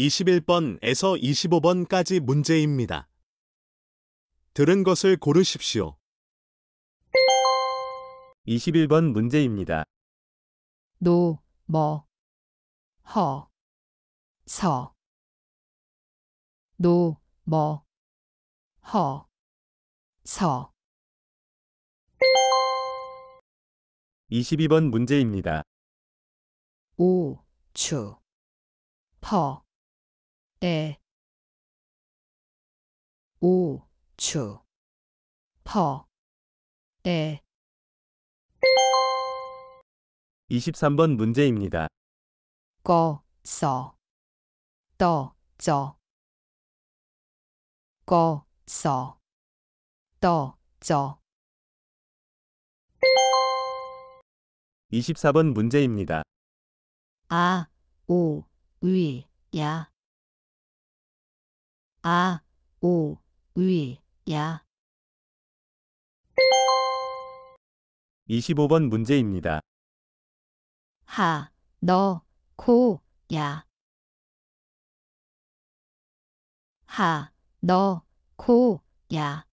21번에서 25번까지 문제입니다. 들은 것을 고르십시오. 21번 문제입니다. 노, 머, 허, 서. 노, 머, 허, 서. 22번 문제입니다. 오, 추, 퍼, 에, 우, 추, 퍼, 에. 23번 문제입니다. 꺼, 써, 떠, 져. 꺼, 써, 떠, 져. 24번 문제입니다. 아, 우, 위, 야. 아, 오, 위, 야. 25번 문제입니다. 하, 너, 고, 야. 하, 너, 고, 야.